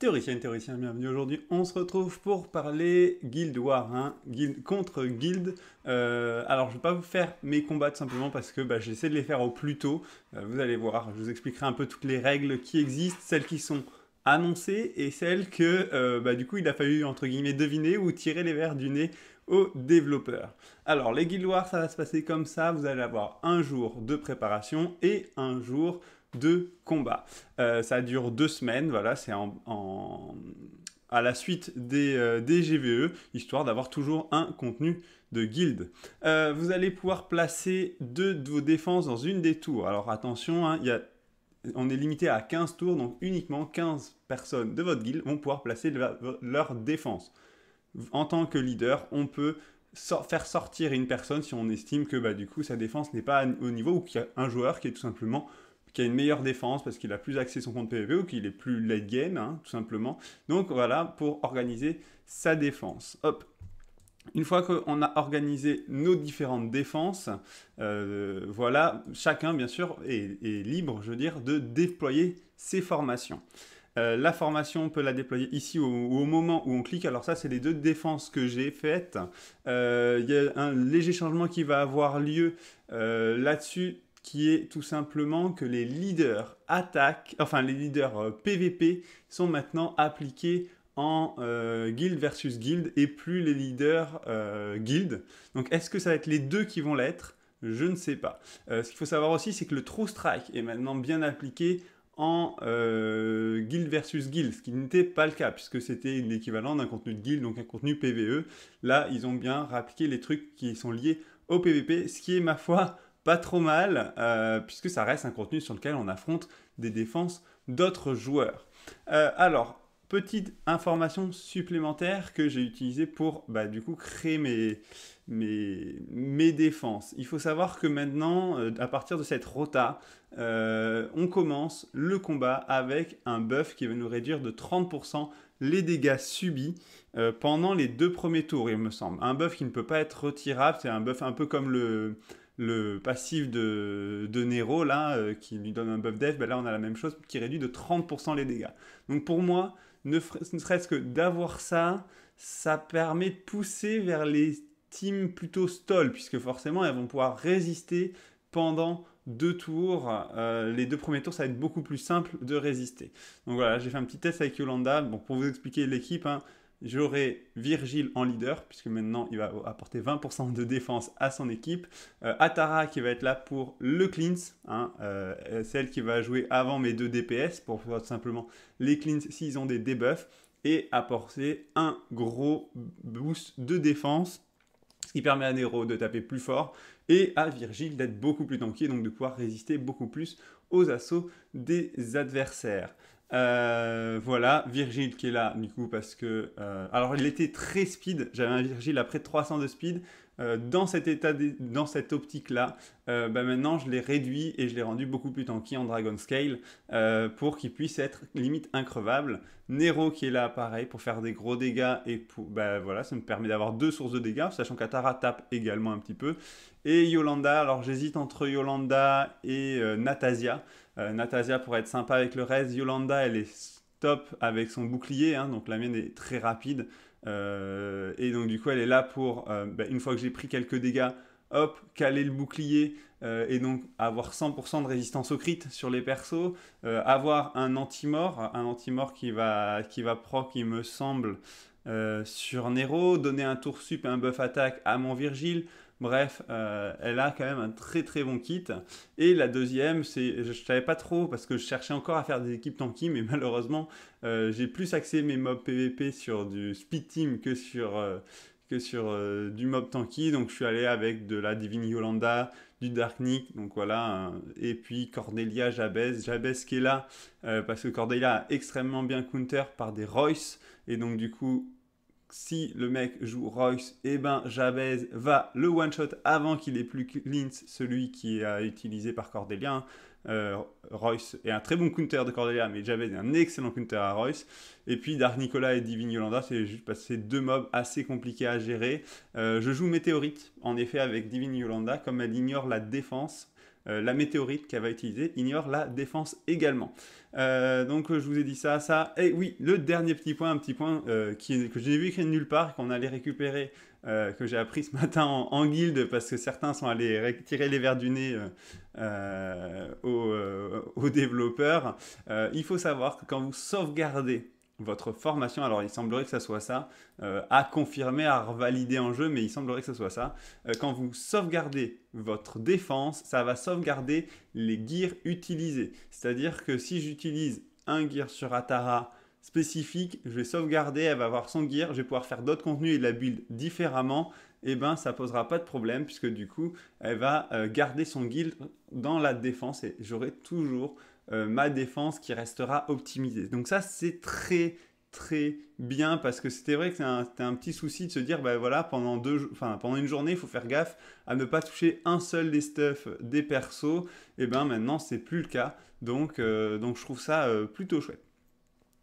Théoricienne, théoricien, bienvenue. Aujourd'hui, on se retrouve pour parler Guild War, hein, guild, contre Guild. Euh, alors, je ne vais pas vous faire mes combats tout simplement parce que bah, j'essaie de les faire au plus tôt. Euh, vous allez voir, je vous expliquerai un peu toutes les règles qui existent, celles qui sont annoncée et celle que euh, bah, du coup il a fallu entre guillemets deviner ou tirer les verres du nez aux développeurs. Alors les Guild Wars, ça va se passer comme ça, vous allez avoir un jour de préparation et un jour de combat. Euh, ça dure deux semaines, voilà, c'est en, à la suite des, euh, GVE, histoire d'avoir toujours un contenu de guilde. vous allez pouvoir placer deux de vos défenses dans une des tours. Alors attention, hein, il y a on est limité à 15 tours, donc uniquement 15 personnes de votre guild vont pouvoir placer leur défense. En tant que leader, on peut faire sortir une personne si on estime que bah, du coup sa défense n'est pas au niveau ou qu'il y a un joueur qui est tout simplement qui a une meilleure défense parce qu'il a plus accès à son compte PvP ou qu'il est plus late game, hein, tout simplement. Donc voilà, pour organiser sa défense. Hop, une fois qu'on a organisé nos différentes défenses, euh, voilà, chacun bien sûr est, libre, je veux dire, de déployer ses formations. Euh, la formation, peut la déployer ici au, au moment où on clique. Alors ça, c'est les deux défenses que j'ai faites. Euh, il y a un léger changement qui va avoir lieu là-dessus qui est tout simplement que les leaders attaquent, enfin les leaders PVP sont maintenant appliqués en euh, guild versus guild et plus les leaders euh, guild. Donc est-ce que ça va être les deux qui vont l'être Je ne sais pas. Euh, ce qu'il faut savoir aussi, c'est que le true strike est maintenant bien appliqué en guild versus guild, ce qui n'était pas le cas puisque c'était l'équivalent d'un contenu de guild, donc un contenu PVE. Là, ils ont bien réappliqué les trucs qui sont liés au PVP, ce qui est ma foi pas trop mal puisque ça reste un contenu sur lequel on affronte des défenses d'autres joueurs. alors, petite information supplémentaire que j'ai utilisée pour bah, du coup créer mes, défenses. Il faut savoir que maintenant, euh, à partir de cette rota, euh, on commence le combat avec un buff qui va nous réduire de 30% les dégâts subis euh, pendant les deux premiers tours, il me semble. Un buff qui ne peut pas être retirable, c'est un buff un peu comme le, le passif de, Nero, là, euh, qui lui donne un buff death, ben là on a la même chose qui réduit de 30% les dégâts. Donc pour moi, ne, serait-ce que d'avoir ça, ça permet de pousser vers les teams plutôt stall, puisque forcément elles vont pouvoir résister pendant deux tours. Euh, les deux premiers tours, ça va être beaucoup plus simple de résister. Donc voilà, j'ai fait un petit test avec Yolanda. Bon, pour vous expliquer l'équipe, hein, J'aurai Virgile en leader, puisque maintenant il va apporter 20% de défense à son équipe. Euh, Atara qui va être là pour le cleanse, hein, euh, celle qui va jouer avant mes deux DPS, pour tout simplement les cleans s'ils ont des debuffs, et apporter un gros boost de défense, ce qui permet à Nero de taper plus fort, et à Virgile d'être beaucoup plus tanky, donc de pouvoir résister beaucoup plus aux assauts des adversaires. Euh, voilà, Virgile qui est là, du coup, parce que. Euh, alors, il était très speed. J'avais un Virgile à près de 300 de speed. Euh, dans cet état, dans cette optique-là, bah, maintenant je l'ai réduit et je l'ai rendu beaucoup plus tanky en Dragon Scale pour qu'il puisse être limite increvable. Nero qui est là, pareil, pour faire des gros dégâts et pour, bah, voilà, ça me permet d'avoir deux sources de dégâts, sachant qu'Atara tape également un petit peu. Et Yolanda, alors j'hésite entre Yolanda et Natasia. Nathasia euh, Natasia pourrait être sympa avec le reste. Yolanda, elle est top avec son bouclier, hein, donc la mienne est très rapide. Euh, et donc du coup, elle est là pour, euh, bah, une fois que j'ai pris quelques dégâts, hop, caler le bouclier et donc avoir 100% de résistance au crit sur les persos, avoir un anti-mort, un anti-mort qui va, qui va proc, il me semble, euh, sur Nero, donner un tour sup et un buff attaque à mon Virgile. Bref, euh, elle a quand même un très très bon kit. Et la deuxième, c'est, je ne savais pas trop parce que je cherchais encore à faire des équipes tanky, mais malheureusement, euh, j'ai plus axé mes mobs PVP sur du speed team que sur, que sur du mob tanky. Donc je suis allé avec de la Divine Yolanda, du Darknik, donc voilà. Et puis Cordelia, Jabez, Jabez qui est là parce que Cordelia a extrêmement bien counter par des Royce. Et donc du coup, si le mec joue Royce, eh ben Jabez va le one-shot avant qu'il ait plus Clint, celui qui est utilisé par Cordelia. Euh, Royce est un très bon counter de Cordelia, mais Jabez est un excellent counter à Royce. Et puis Dark Nicolas et Divine Yolanda, c'est juste passé deux mobs assez compliqués à gérer. Euh, je joue Météorite, en effet, avec Divine Yolanda, comme elle ignore la défense. Euh, la météorite qu'elle va utiliser ignore la défense également. Euh, donc je vous ai dit ça, ça. Et oui, le dernier petit point, un petit point euh, que j'ai vu écrit nulle part, qu'on allait récupérer, que j'ai appris ce matin en, guilde parce que certains sont allés tirer les verres du nez aux, développeurs. il faut savoir que quand vous sauvegardez votre formation, alors il semblerait que ça soit ça, euh, à confirmer, à revalider en jeu, mais il semblerait que ça soit ça. Euh, quand vous sauvegardez votre défense, ça va sauvegarder les gears utilisés. C'est-à-dire que si j'utilise un gear sur Atara spécifique, je vais sauvegarder, elle va avoir son gear, je vais pouvoir faire d'autres contenus et la build différemment, et eh ben ça posera pas de problème puisque du coup elle va euh, garder son guild dans la défense et j'aurai toujours euh, ma défense qui restera optimisée. Donc ça, c'est très très bien parce que c'était vrai que c'était un, un, petit souci de se dire ben voilà pendant deux enfin pendant une journée il faut faire gaffe à ne pas toucher un seul des stuffs des persos et ben maintenant c'est plus le cas donc euh, donc je trouve ça euh, plutôt chouette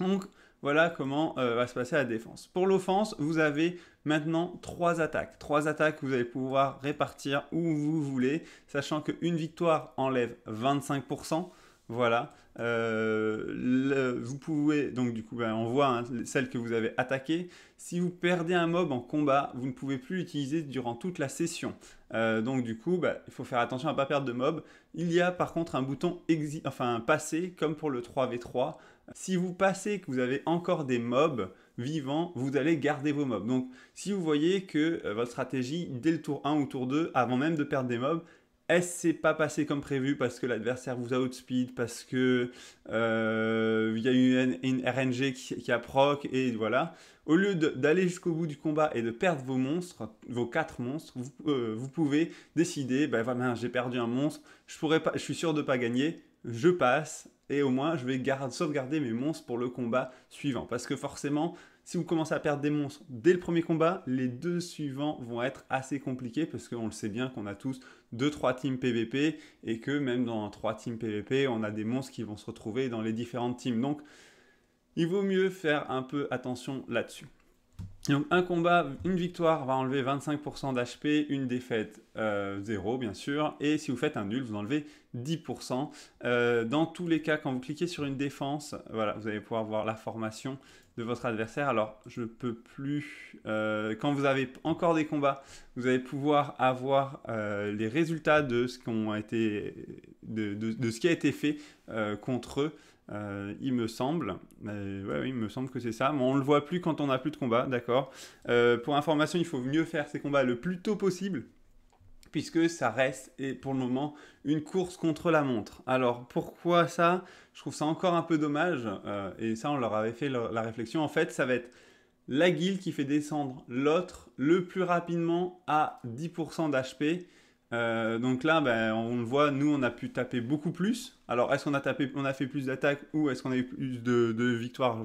donc voilà comment va se passer la défense pour l'offense vous avez maintenant trois attaques trois attaques que vous allez pouvoir répartir où vous voulez sachant qu'une victoire enlève 25% voilà. Euh, vous pouvez, donc du coup, ben, on voit hein, celle que vous avez attaquée. Si vous perdez un mob en combat, vous ne pouvez plus l'utiliser durant toute la session. Euh, donc du coup, ben, il faut faire attention à ne pas perdre de mob. Il y a par contre un bouton enfin, passer, comme pour le 3v3. Si vous passez que vous avez encore des mobs vivants, vous allez garder vos mobs. Donc si vous voyez que euh, votre stratégie, dès le tour 1 ou tour 2, avant même de perdre des mobs, est-ce c'est pas passé comme prévu parce que l'adversaire vous a outspeed, parce que euh, il y a une, RNG qui, a proc et voilà. Au lieu d'aller jusqu'au bout du combat et de perdre vos monstres, vos quatre monstres, vous, euh, pouvez décider, Ben voilà, j'ai perdu un monstre, je pourrais pas, je suis sûr de pas gagner, je passe et au moins je vais sauvegarder mes monstres pour le combat suivant. Parce que forcément, si vous commencez à perdre des monstres dès le premier combat, les deux suivants vont être assez compliqués parce qu'on le sait bien qu'on a tous 2-3 teams PVP et que même dans 3 teams PVP, on a des monstres qui vont se retrouver dans les différentes teams. Donc, il vaut mieux faire un peu attention là-dessus donc un combat, une victoire va enlever 25% d'HP, une défaite 0 euh, bien sûr, et si vous faites un nul, vous enlevez 10%. Euh, dans tous les cas, quand vous cliquez sur une défense, voilà, vous allez pouvoir voir la formation de votre adversaire. Alors je peux plus, euh, quand vous avez encore des combats, vous allez pouvoir avoir les résultats de ce, de, ce qui a été fait contre eux. Euh, il me semble, euh, il me semble que c'est ça, mais on le voit plus quand on n'a plus de combat, d'accord. Euh, pour information, il faut mieux faire ces combats le plus tôt possible, puisque ça reste, et pour le moment, une course contre la montre. Alors pourquoi ça Je trouve ça encore un peu dommage, et ça on leur avait fait la, la réflexion. En fait, ça va être la guilde qui fait descendre l'autre le plus rapidement à 10% d'HP euh, donc là, ben, on le voit, nous, on a pu taper beaucoup plus. Alors, est-ce qu'on a, tapé, a fait plus d'attaques ou est-ce qu'on a eu plus de, victoires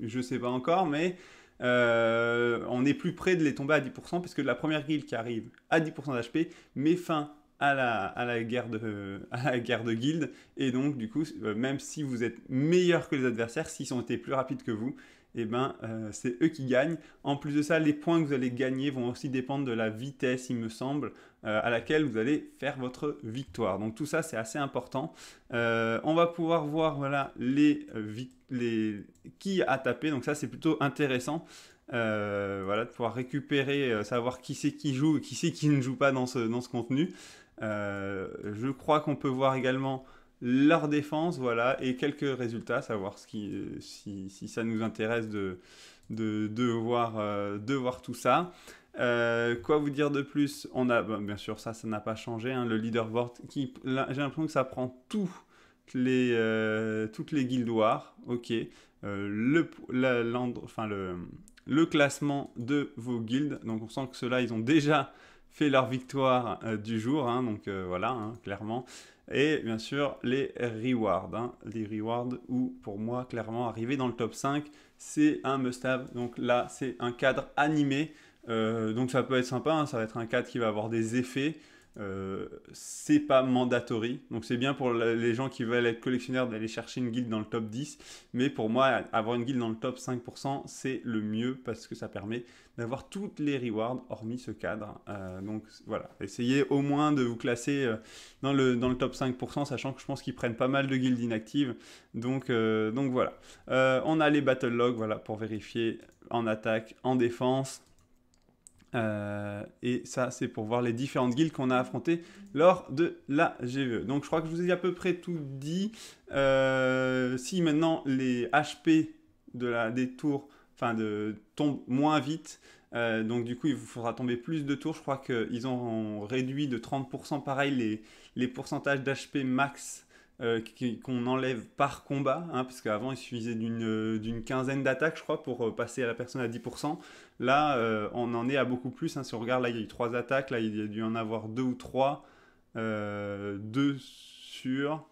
Je ne sais pas encore, mais euh, on est plus près de les tomber à 10% parce que la première guilde qui arrive à 10% d'HP met fin à la, guerre de, à la guerre de guilde. Et donc, du coup, euh, même si vous êtes meilleur que les adversaires, s'ils ont été plus rapides que vous, eh ben, euh, c'est eux qui gagnent. En plus de ça, les points que vous allez gagner vont aussi dépendre de la vitesse, il me semble, euh, à laquelle vous allez faire votre victoire. Donc tout ça, c'est assez important. Euh, on va pouvoir voir voilà, les, qui a tapé. Donc ça, c'est plutôt intéressant. voilà, de pouvoir récupérer, savoir qui c'est qui joue et qui c'est qui ne joue pas dans ce, dans ce contenu. je crois qu'on peut voir également leur défense, voilà, et quelques résultats, savoir ce qui, euh, si, si, ça nous intéresse de, de, de, voir, euh, de voir, tout ça. Euh, quoi vous dire de plus On a, bah, bien sûr, ça, ça n'a pas changé. Hein. le leaderboard, qui, j'ai l'impression que ça prend tous les, toutes les guildoires, ok, le, la, enfin, le, le, classement de vos guildes. Donc on sent que ceux-là, ils ont déjà fait leur victoire du jour, hein. donc voilà, hein, clairement. Et bien sûr, les rewards. Hein. Les rewards où, pour moi, clairement, arriver dans le top 5, c'est un must-have. Donc là, c'est un cadre animé. Euh, donc ça peut être sympa, hein. ça va être un cadre qui va avoir des effets. Euh, c'est pas mandatory. Donc c'est bien pour les gens qui veulent être collectionneurs d'aller chercher une guild dans le top 10. Mais pour moi, avoir une guild dans le top 5%, c'est le mieux parce que ça permet d'avoir toutes les rewards hormis ce cadre. Euh, donc voilà, essayez au moins de vous classer euh, dans le, dans le top 5%, sachant que je pense qu'ils prennent pas mal de guildes inactives. Donc, donc voilà. on a les battle logs voilà, pour vérifier en attaque, en défense. Euh, et ça, c'est pour voir les différentes guildes qu'on a affrontées lors de la GVE. Donc, je crois que je vous ai à peu près tout dit. Euh, si maintenant les HP de la, des tours enfin de, tombent moins vite, euh, donc du coup, il vous faudra tomber plus de tours. Je crois qu'ils ont réduit de 30% pareil les, les pourcentages d'HP max euh, qu'on enlève par combat, hein, parce qu'avant il suffisait d'une euh, quinzaine d'attaques, je crois, pour euh, passer à la personne à 10%. Là, on en est à beaucoup plus. Hein, si on regarde, là, il y a eu trois attaques, là, il y a dû en avoir deux ou trois. Euh, deux sur,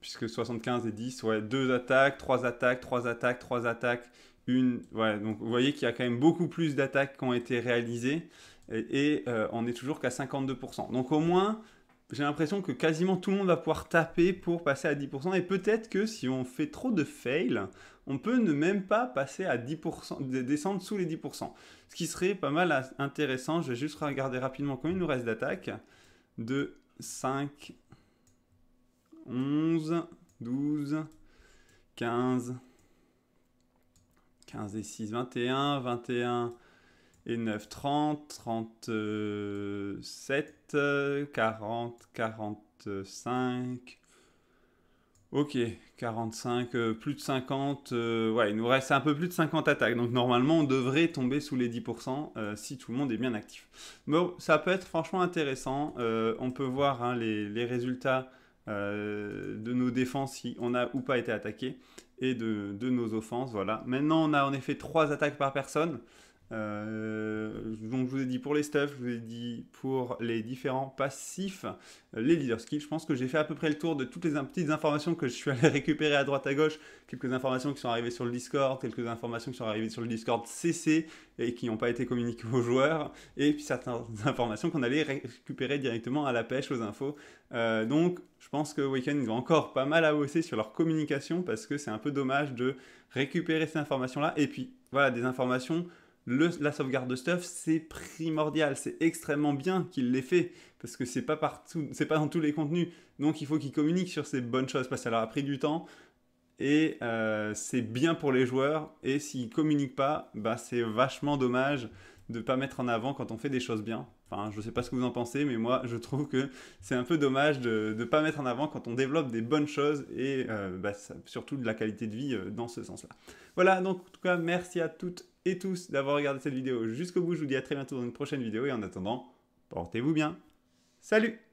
puisque 75 et 10, ouais, deux attaques, trois attaques, trois attaques, trois attaques, une. donc vous voyez qu'il y a quand même beaucoup plus d'attaques qui ont été réalisées, et, on est toujours qu'à 52%. Donc au moins j'ai l'impression que quasiment tout le monde va pouvoir taper pour passer à 10%. Et peut-être que si on fait trop de fails, on peut ne même pas passer à 10%, descendre sous les 10%. Ce qui serait pas mal intéressant. Je vais juste regarder rapidement combien il nous reste d'attaques. 2, 5, 11, 12, 15, 15 et 6, 21, 21 et 9, 30, 37, 40, 45. Ok, 45, euh, plus de 50. Euh, ouais, il nous reste un peu plus de 50 attaques. Donc normalement, on devrait tomber sous les 10% euh, si tout le monde est bien actif. Bon, ça peut être franchement intéressant. on peut voir hein, les, résultats de nos défenses, si on a ou pas été attaqué, et de, de, nos offenses. Voilà. Maintenant, on a en effet 3 attaques par personne. Euh, donc je vous ai dit pour les stuffs, je vous ai dit pour les différents passifs, euh, les leader skills. Je pense que j'ai fait à peu près le tour de toutes les petites informations que je suis allé récupérer à droite à gauche, quelques informations qui sont arrivées sur le Discord, quelques informations qui sont arrivées sur le Discord CC et qui n'ont pas été communiquées aux joueurs, et puis certaines informations qu'on allait récupérer directement à la pêche aux infos. Euh, donc je pense que Weekend ils ont encore pas mal à hausser sur leur communication parce que c'est un peu dommage de récupérer ces informations là et puis voilà des informations la sauvegarde de stuff, c'est primordial, c'est extrêmement bien qu'il l'ait fait, parce que c'est pas partout, c'est pas dans tous les contenus, donc il faut qu'il communique sur ces bonnes choses, parce que ça leur a pris du temps, et euh, c'est bien pour les joueurs, et s'ils communiquent pas, bah c'est vachement dommage de pas mettre en avant quand on fait des choses bien. Enfin, je sais pas ce que vous en pensez, mais moi je trouve que c'est un peu dommage de ne pas mettre en avant quand on développe des bonnes choses et euh, bah, surtout de la qualité de vie euh, dans ce sens-là. Voilà, donc en tout cas, merci à toutes et tous d'avoir regardé cette vidéo jusqu'au bout. Je vous dis à très bientôt dans une prochaine vidéo et en attendant, portez-vous bien. Salut